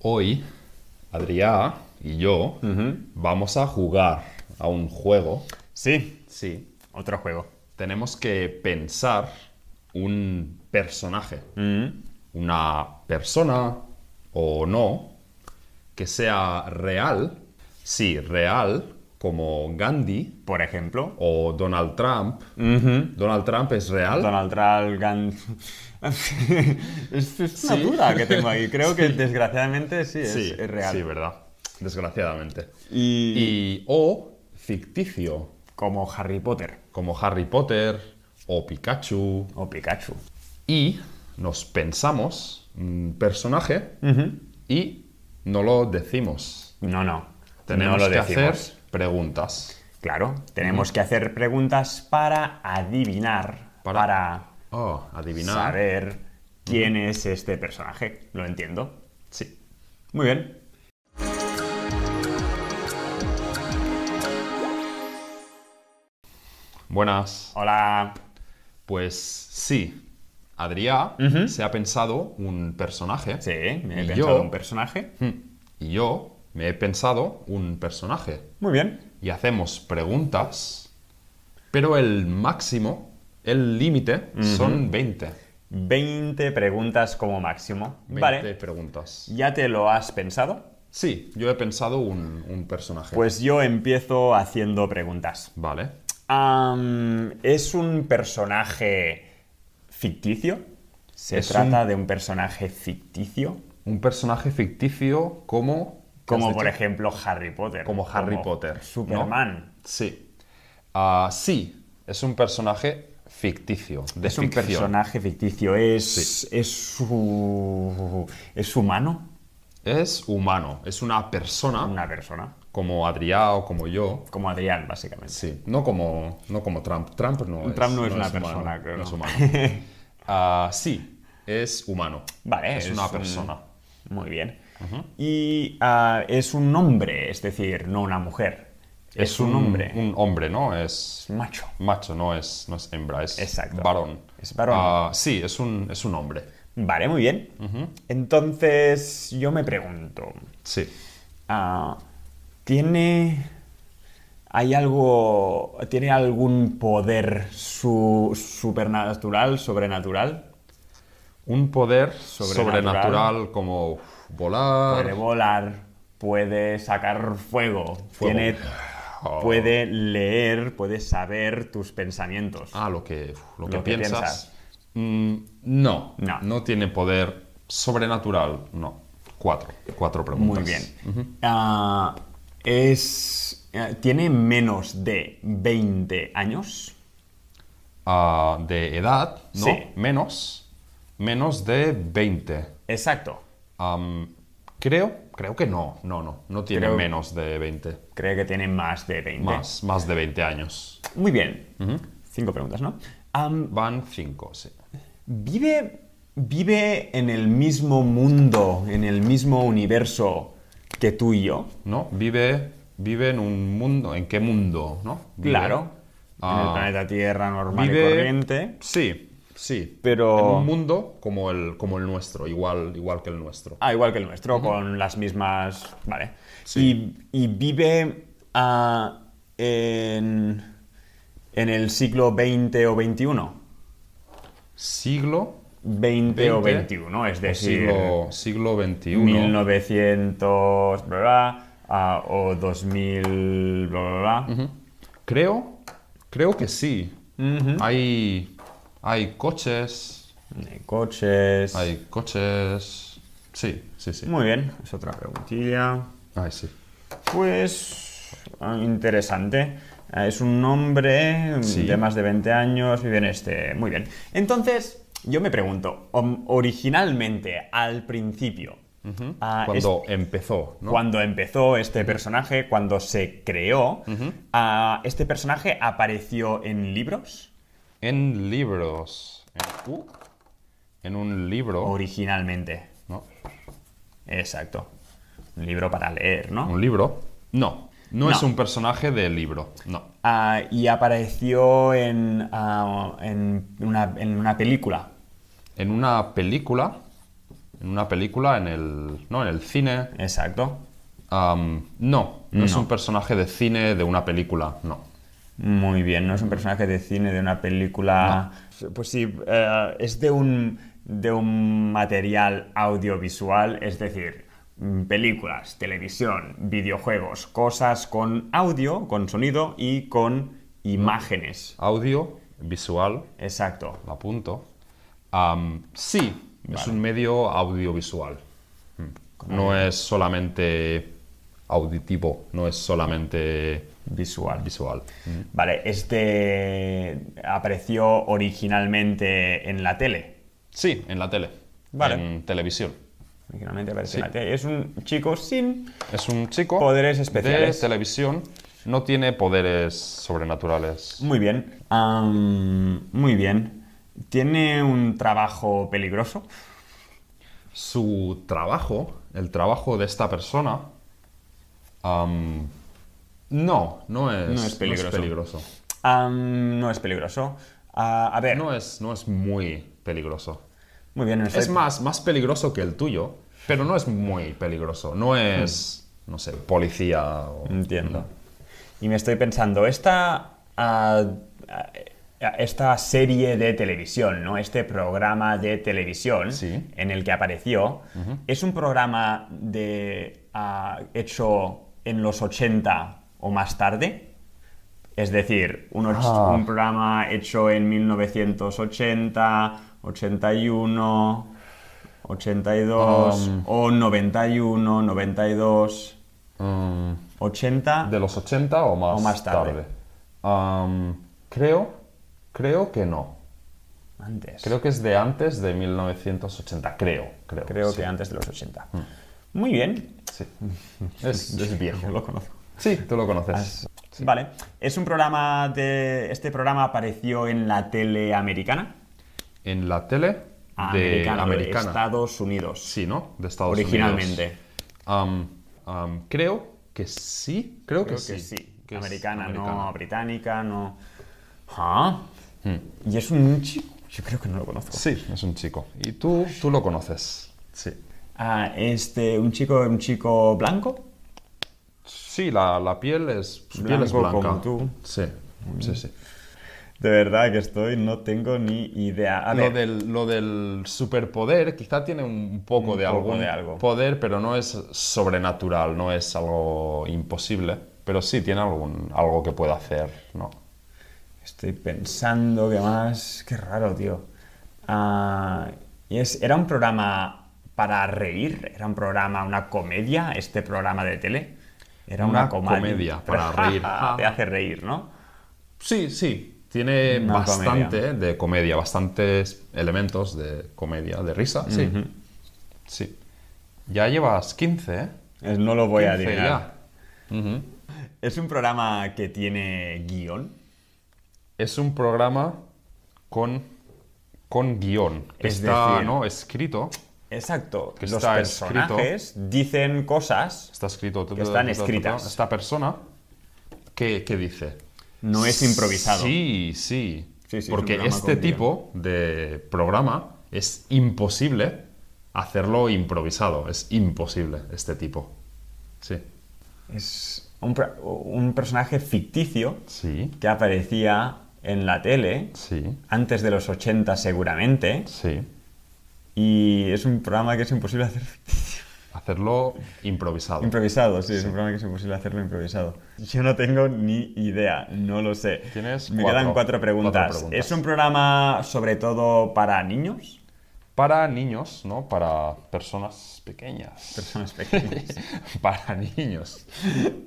hoy Adriá y yo vamos a jugar a un juego. Sí, sí. Otro juego. Tenemos que pensar un personaje, mm. una persona o no, que sea real. Sí, real como Gandhi, por ejemplo, o Donald Trump. Donald Trump es real. Donald Trump, Gandhi. es, una duda que tengo ahí. Creo que desgraciadamente sí, es, real. Sí, verdad. Desgraciadamente. Y... o ficticio. Como Harry Potter. Como Harry Potter o Pikachu. O Pikachu. Y nos pensamos un mm, personaje y no lo decimos. No, no. Tenemos que decimos. hacer preguntas. Claro, tenemos que hacer preguntas para adivinar, para, oh, adivinar. saber quién es este personaje. Lo entiendo. Sí. Muy bien. Buenas. Hola. Pues sí, Adrià se ha pensado un personaje. Sí, me he pensado un personaje. Hmm. Y yo me he pensado un personaje. Muy bien. Y hacemos preguntas, pero el máximo, el límite, son 20. 20 preguntas como máximo. 20 preguntas. ¿Ya te lo has pensado? Sí, yo he pensado un, personaje. Pues yo empiezo haciendo preguntas. Vale. ¿Es un personaje ficticio? ¿Se trata de un personaje ficticio? Un personaje ficticio como como por ejemplo Harry Potter. Como Harry Potter. Superman. Sí. Ah, sí, es un personaje ficticio. De es un personaje ficticio. ¿Es, es, humano? Es humano. Es una persona. Una persona. Como Adrián o como yo. Como Adrián, básicamente. Sí. No como, no como Trump. Trump no es. no es una persona, creo. No es humano. Ah, sí, es humano. Vale. Es, una persona. Muy bien y ah, es un hombre, es decir, no una mujer. Es, un, hombre. Un hombre, ¿no? Es macho. Macho, no es, es hembra, es varón. Es varón. Ah, sí, es un, es un hombre. Vale, muy bien. Entonces, yo me pregunto. Sí. Ah, ¿Tiene ¿Hay algo, tiene algún poder supernatural, sobrenatural? un poder sobrenatural, como volar. Puede volar, puede sacar fuego, Tiene, oh. puede leer, puede saber tus pensamientos. Ah, lo que, lo, que, piensas. Mm, no, no, tiene poder sobrenatural, no. Cuatro, cuatro preguntas. Muy bien. Ah, es, eh, ¿Tiene menos de 20 años? Ah, de edad, ¿no? Menos. Menos de 20. Exacto. creo, creo que no, no, no, no tiene menos de 20. Creo que tiene más de 20. Más, más de 20 años. Muy bien. Cinco preguntas, ¿no? Van cinco, sí. ¿Vive, ¿Vive en el mismo mundo, en el mismo universo que tú y yo? No, vive, vive en un mundo. ¿En qué mundo, no? claro. en el ah, planeta Tierra normal y corriente. Sí, Sí, pero... En un mundo como el, como el nuestro, igual, igual que el nuestro. Ah, igual que el nuestro, con las mismas... Vale. Y, vive ah, en, en el siglo XX o XXI. ¿Siglo? 20, o 21, es decir... siglo, siglo XXI. 1900... Bla, bla, o 2000, bla, bla, bla. Ah, creo, creo que sí. Hay hay coches. Hay coches. Hay coches. Sí, sí, sí. Muy bien, es otra preguntilla. Ay, sí. Pues ah, interesante. Ah, es un hombre de más de 20 años, muy bien, este, muy bien. Entonces, yo me pregunto, originalmente, al principio, ah, cuando empezó, ¿no? cuando empezó este personaje, cuando se creó, este personaje apareció en libros en libros. En, un libro. Originalmente. ¿No? Exacto. Un libro para leer, ¿no? Un libro. No. No, es un personaje de libro, no. Ah, y apareció en, ah, en, una, en una película. En una película en una película, en el, ¿no? en el cine. Exacto. no, no, es un personaje de cine de una película, no. Muy bien, no es un personaje de cine, de una película... Pues sí, eh, es de un, de un material audiovisual, es decir, mm, películas, televisión, videojuegos, cosas con audio, con sonido y con imágenes. Audio, visual. Exacto. Lo apunto. sí, es un medio audiovisual. Mm. No es solamente auditivo, no es solamente Visual. Visual. Mm. Vale, este apareció originalmente en la tele. Sí, en la tele. Vale. En televisión. Originalmente apareció en la tele. Es un chico sin. Es un chico. Poderes especiales. De televisión. No tiene poderes sobrenaturales. Muy bien. muy bien. ¿Tiene un trabajo peligroso? Su trabajo, el trabajo de esta persona, no, no es, peligroso. No es peligroso. Ah, a ver. No es, no es muy peligroso. Muy bien, Es más, más peligroso que el tuyo, pero no es muy peligroso. No mm. es, no sé, policía o... Entiendo. Y me estoy pensando, esta, ah, ah, esta serie de televisión, ¿no? Este programa de televisión en el que apareció, es un programa de, hecho en los 80 o más tarde. Es decir, un, ah. programa hecho en 1980, 81, 82 o 91, 92. 80. ¿De los 80 o más, tarde? Um, creo, creo que no. Antes. Creo que es de antes de 1980, creo. Creo, creo que antes de los 80. Mm. Muy bien. Sí. es, es viejo, lo conozco. Sí, tú lo conoces. Vale. Es un programa de. Este programa apareció en la tele americana. En la tele ah, americana, de Estados Unidos. Sí, ¿no? De Estados Unidos. Originalmente. creo que sí. Creo, que, sí. americana, no británica, no. ¿Ah? Y es un chico. Yo creo que no lo conozco. Sí, es un chico. Y tú, tú lo conoces. Sí. Ah, este, un chico, un chico blanco. Sí, la, piel es pues, piel es blanca. Sí, sí, sí. De verdad que estoy, no tengo ni idea. lo, del, lo, del, superpoder quizá tiene un poco, de, algo de algo. poder, pero no es sobrenatural, no es algo imposible. Pero sí tiene algún, algo que pueda hacer, ¿no? Estoy pensando que más... Qué raro, tío. Ah, y era un programa para reír, era un programa, una comedia, este programa de tele. Era una, comedia para reír. Te hace reír, ¿no? Sí, sí. Tiene bastante de comedia, bastantes elementos de comedia, de risa, sí. Sí. Ya llevas 15, ¿eh? Eh, No lo voy a decir. ¿Es un programa que tiene guión? Es un programa con, con guión. es está decir, ¿no? escrito Exacto. Que los personajes dicen cosas está escrito, que están escritas. Esta persona, ¿qué, dice? No es improvisado. Sí, sí. Porque este tipo de programa es imposible hacerlo improvisado. Es imposible este tipo. Sí. Es un, personaje ficticio sí. que aparecía en la tele sí. antes de los 80 seguramente. Sí y es un programa que es imposible hacer Hacerlo improvisado. Improvisado, sí, es un programa que es imposible hacerlo improvisado. Yo no tengo ni idea, no lo sé. Me quedan cuatro preguntas. ¿Es un programa sobre todo para niños? Para niños, ¿no? Para personas pequeñas. Personas pequeñas. para niños.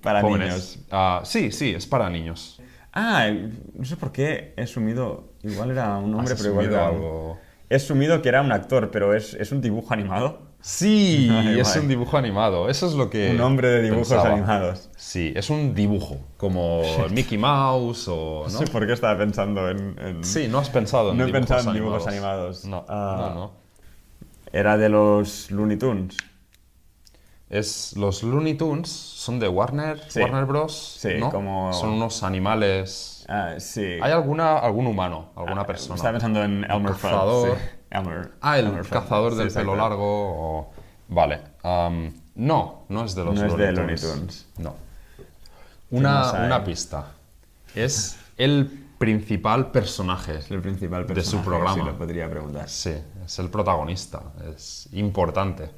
para niños. Ah, sí, sí, es para niños. Ah, no sé por qué he sumido. Igual era un hombre, pero igual he asumido que era un actor, pero ¿es, un dibujo animado? Sí, es un dibujo animado. Eso es lo que. Un hombre de dibujos animados. Sí, es un dibujo, como Mickey Mouse o. ¿no? por qué estaba pensando en, Sí, no has pensado en dibujos animados. No he pensado en dibujos animados. No, ah. no, Era de los Looney Tunes. Es, los Looney Tunes son de Warner, Warner Bros. Sí, como... Son unos animales Ah, sí. ¿Hay alguna, algún humano, alguna persona? Estaba pensando en Elmer Fudd. Sí. Elmer, ah, el Elmer cazador del pelo largo. O... Vale. Um, no, no es de los no es de Looney Tunes. No. Una, una pista. Es el principal personaje, el principal personaje de su programa. podría preguntar. Sí, es el protagonista. Es importante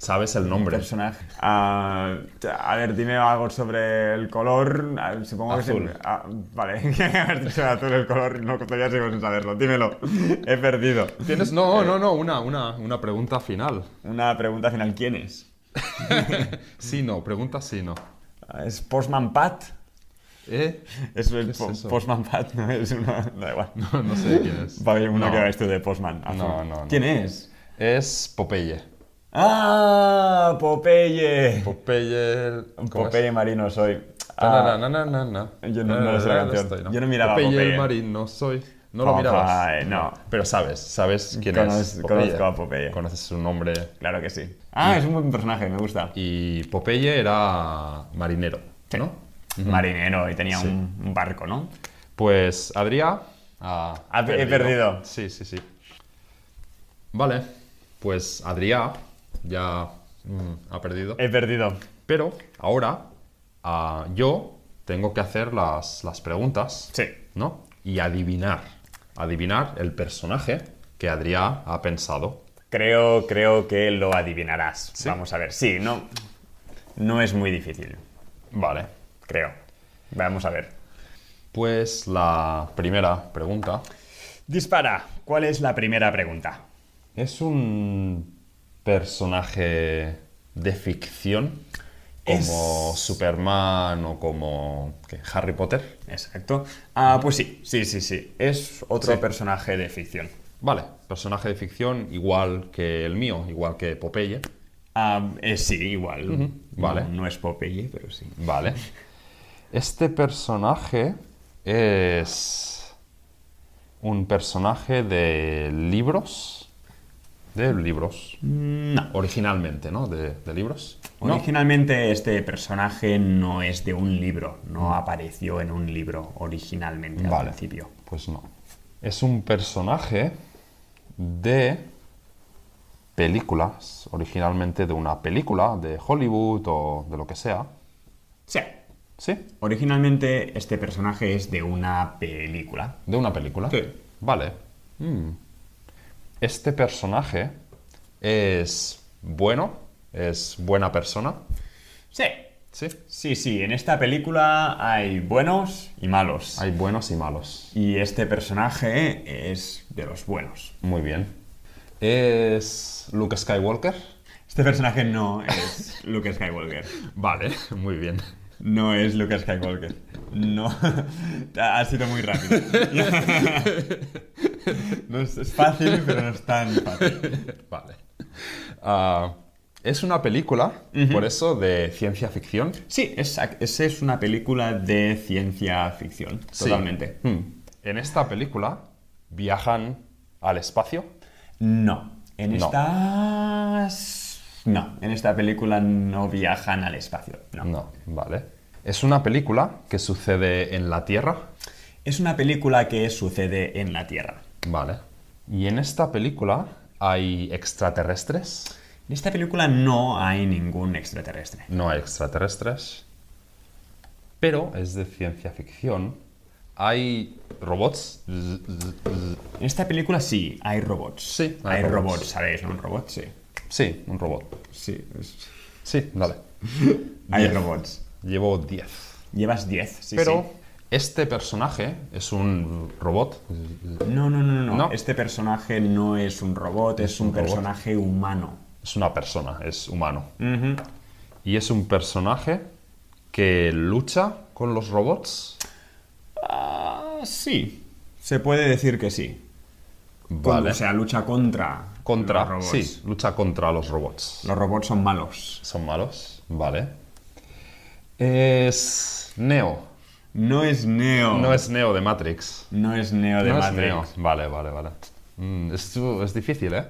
sabes el nombre. personaje. Ah, a ver, dime algo sobre el color. Ah, supongo que. sí. Azul. Ah, vale, has dicho azul el color, no todavía pues sigo sin saberlo. Dímelo. He perdido. ¿Tienes? No, no, no, una, una, una pregunta final. Una pregunta final, ¿quién es? sí, no, pregunta sí, no. ¿Es Postman Pat? ¿Eh? Es el Postman Pat, no es una. Da igual. No, no sé quién es. Vale, uno que hagáis tú de Postman. No, no, ¿Quién es? Es Popeye. ¡Ah! Popeye. Popeye. Popeye marino soy. Ah. No no no, no. yo no, no eh, sé la canción. Yo no miraba Popeye. Popeye marino soy. No lo mirabas. No. Pero sabes, sabes quién es. Popeye. Conozco a Popeye. Conoces su nombre. Claro que sí. Ah, es un buen personaje, me gusta. Y Popeye era marinero, ¿no? Marinero y tenía un barco, ¿no? Pues Adrián. He perdido. Sí, sí, sí. Vale. Pues Adrián ya mm, ha perdido. He perdido. Pero ahora ah, yo tengo que hacer las, las preguntas. Sí. ¿No? Y adivinar. Adivinar el personaje que Adrián ha pensado. Creo, creo que lo adivinarás. Vamos a ver. Sí, no, no es muy difícil. Vale. Creo. Vamos a ver. Pues la primera pregunta. Dispara. ¿Cuál es la primera pregunta? Es un personaje de ficción como Superman o como Harry Potter. Exacto. Ah, pues sí, sí, sí, sí. Es otro personaje de ficción. Vale, personaje de ficción igual que el mío, igual que Popeye. Ah, eh, sí, igual. Vale. No, no, es Popeye, pero sí. Vale. Este personaje es un personaje de libros de libros. No. Originalmente, ¿no? De, libros. Originalmente este personaje no es de un libro, no mm. apareció en un libro originalmente al principio. Pues no. Es un personaje de películas, originalmente de una película, de Hollywood o de lo que sea. Sí. ¿Sí? Originalmente este personaje es de una película. ¿De una película? Sí. Vale. Mm este personaje es bueno, es buena persona. Sí. Sí. Sí, sí, en esta película hay buenos y malos. Hay buenos y malos. Y este personaje es de los buenos. Muy bien. ¿Es Luke Skywalker? Este personaje no es Luke Skywalker. vale, muy bien. No es Luke Skywalker. No. ha sido muy rápido. No es, fácil, pero no es tan fácil. Vale. Ah, es una película, por eso, de ciencia ficción. Sí, esa es, es una película de ciencia ficción, totalmente. Hmm. En esta película viajan al espacio. No, en No, en esta película no viajan al espacio. no, vale. ¿Es una película que sucede en la Tierra? Es una película que sucede en la Tierra. Vale. ¿Y en esta película hay extraterrestres? En esta película no hay ningún extraterrestre. No hay extraterrestres. Pero es de ciencia ficción. Hay robots. En esta película sí, hay robots. Sí, hay, hay robots. ¿sabéis? Un robot, sí. Sí, un robot. Sí. Sí, vale. hay robots. Llevo 10. Llevas 10, sí. sí. Este personaje es un robot. No, no, no, no. Este personaje no es un robot, es, un, personaje humano. Es una persona, es humano. Y es un personaje que lucha con los robots. Ah, sí, se puede decir que sí. Vale. o sea, lucha contra. Contra, robots. sí, lucha contra los robots. Los robots son malos. Son malos, vale. Es Neo. No es Neo. No es Neo de Matrix. No es Neo de no Matrix. Es Neo. Vale, vale, vale. Mm, es difícil, ¿eh?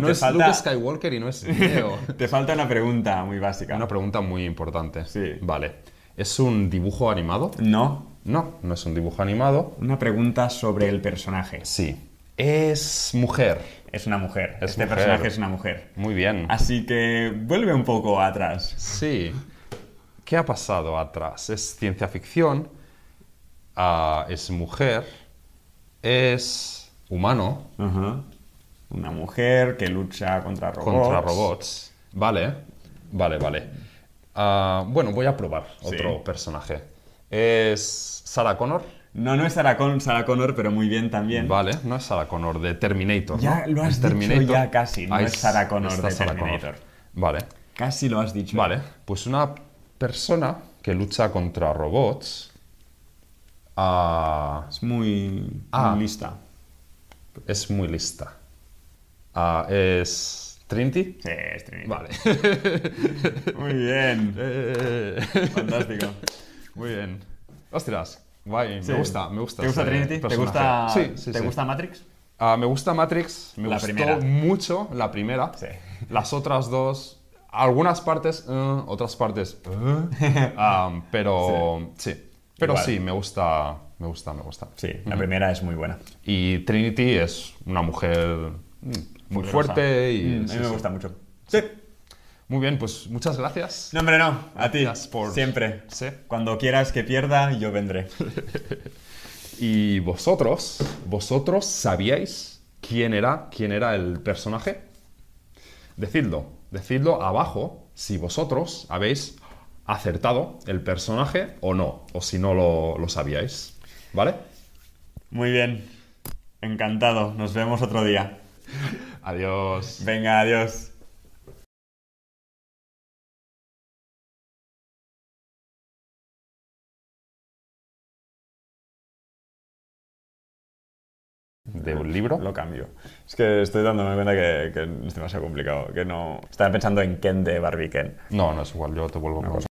no es Luke Skywalker y no es Neo. te falta una pregunta muy básica. Una pregunta muy importante. Sí. Vale. ¿Es un dibujo animado? No. No, no es un dibujo animado. Una pregunta sobre el personaje. Sí. ¿Es mujer? Es una mujer. este personaje es una mujer. Muy bien. Así que vuelve un poco atrás. Sí. ¿Qué ha pasado atrás? ¿Es ciencia ficción? Ah, ¿Es mujer? ¿Es humano? Una mujer que lucha contra robots. Contra robots. Vale, vale, vale. Ah, bueno, voy a probar otro personaje. ¿Es Sarah Connor? No, no es Sarah, Sarah, Connor, pero muy bien también. Vale, no es Sarah Connor de Terminator. Ya lo has Terminator. ya casi, no es, Sarah Connor de Terminator. Vale. Casi lo has dicho. Vale, pues una persona que lucha contra robots. Ah, es muy, ah, lista. Es muy lista. Ah, es. Trinity? Sí, es Trinity. Vale. muy bien. fantástico. Muy bien. Ostras, guay, me gusta, me gusta. ¿Te gusta Trinity? ¿Te, gusta, sí, sí, ¿te gusta Matrix? me gusta Matrix, me gustó mucho la primera. Las otras dos algunas partes, eh, otras partes, eh. pero sí. Pero sí, me gusta, me gusta, me gusta. Sí, la primera es muy buena. Y Trinity es una mujer mm, muy, fuerte y... Mm, a mí me gusta mucho. Sí. Muy bien, pues muchas gracias. No, hombre, no. A ti. Siempre. Cuando quieras que pierda, yo vendré. y vosotros, vosotros sabíais quién era, quién era el personaje. Decidlo. Decidlo abajo si vosotros habéis acertado el personaje o no, o si no lo, lo sabíais. ¿Vale? Muy bien. Encantado. Nos vemos otro día. Adiós. Venga, adiós. de un ah, libro. Lo cambio. Es que estoy dándome cuenta que, que es demasiado complicado, que no... Estaba pensando en Ken de Barbie Ken. No, no es igual, yo te vuelvo una cosa.